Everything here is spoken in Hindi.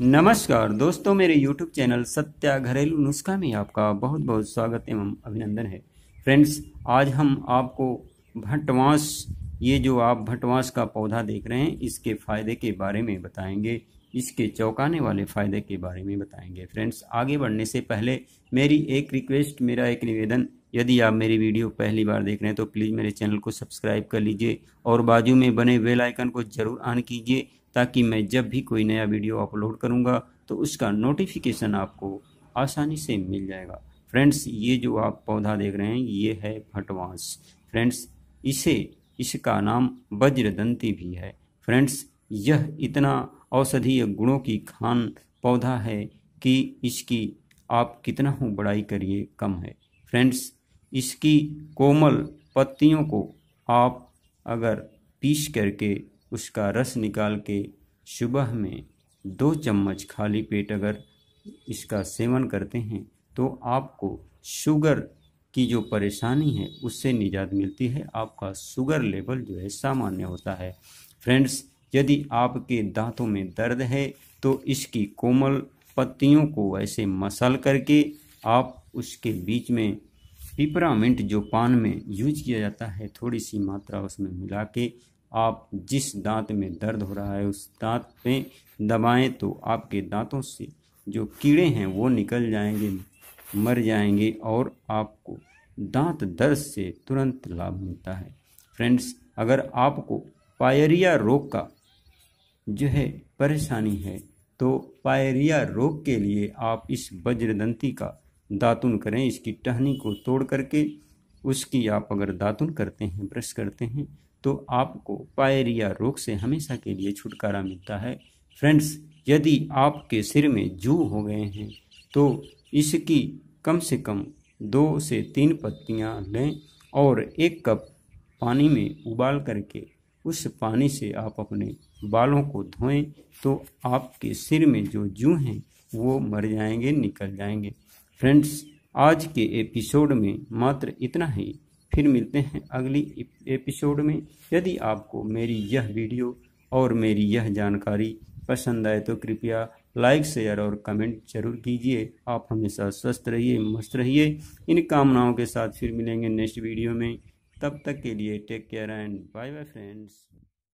नमस्कार दोस्तों मेरे YouTube चैनल सत्या घरेलू नुस्खा में आपका बहुत बहुत स्वागत एवं अभिनंदन है फ्रेंड्स आज हम आपको भटवास ये जो आप भटवास का पौधा देख रहे हैं इसके फायदे के बारे में बताएंगे इसके चौंकाने वाले फायदे के बारे में बताएंगे फ्रेंड्स आगे बढ़ने से पहले मेरी एक रिक्वेस्ट मेरा एक निवेदन यदि आप मेरी वीडियो पहली बार देख रहे हैं तो प्लीज़ मेरे चैनल को सब्सक्राइब कर लीजिए और बाजू में बने वेलाइकन आइकन को जरूर ऑन कीजिए ताकि मैं जब भी कोई नया वीडियो अपलोड करूँगा तो उसका नोटिफिकेशन आपको आसानी से मिल जाएगा फ्रेंड्स ये जो आप पौधा देख रहे हैं ये है भटवांस फ्रेंड्स इसे इसका नाम वज्रदंती भी है फ्रेंड्स यह इतना औषधीय गुणों की खान पौधा है कि इसकी आप कितना हो बड़ाई करिए कम है फ्रेंड्स इसकी कोमल पत्तियों को आप अगर पीस करके उसका रस निकाल के सुबह में दो चम्मच खाली पेट अगर इसका सेवन करते हैं तो आपको शुगर की जो परेशानी है उससे निजात मिलती है आपका शुगर लेवल जो है सामान्य होता है फ्रेंड्स यदि आपके दांतों में दर्द है तो इसकी कोमल पत्तियों को ऐसे मसल करके आप उसके बीच में पिपरामिंट जो पान में यूज किया जाता है थोड़ी सी मात्रा उसमें मिला के आप जिस दांत में दर्द हो रहा है उस दांत पे दबाएं तो आपके दांतों से जो कीड़े हैं वो निकल जाएंगे मर जाएंगे और आपको दांत दर्द से तुरंत लाभ मिलता है फ्रेंड्स अगर आपको पायरिया रोग का जो है परेशानी है तो पायरिया रोग के लिए आप इस वज्रदंती का दातुन करें इसकी टहनी को तोड़ करके उसकी आप अगर दातुन करते हैं ब्रश करते हैं तो आपको पायरिया रोग से हमेशा के लिए छुटकारा मिलता है फ्रेंड्स यदि आपके सिर में जू हो गए हैं तो इसकी कम से कम दो से तीन पत्तियां लें और एक कप पानी में उबाल करके उस पानी से आप अपने बालों को धोएं तो आपके सिर में जो जू हैं वो मर जाएंगे निकल जाएंगे फ्रेंड्स आज के एपिसोड में मात्र इतना ही फिर मिलते हैं अगली एपिसोड में यदि आपको मेरी यह वीडियो और मेरी यह जानकारी पसंद आए तो कृपया लाइक शेयर और कमेंट जरूर कीजिए आप हमेशा स्वस्थ रहिए मस्त रहिए इन कामनाओं के साथ फिर मिलेंगे नेक्स्ट वीडियो में तब तक के लिए take care and bye bye friends